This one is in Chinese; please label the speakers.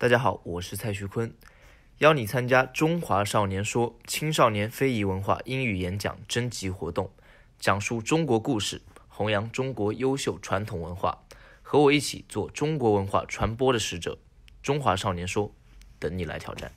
Speaker 1: 大家好，我是蔡徐坤，邀你参加中华少年说青少年非遗文化英语演讲征集活动，讲述中国故事，弘扬中国优秀传统文化，和我一起做中国文化传播的使者。中华少年说，等你来挑战。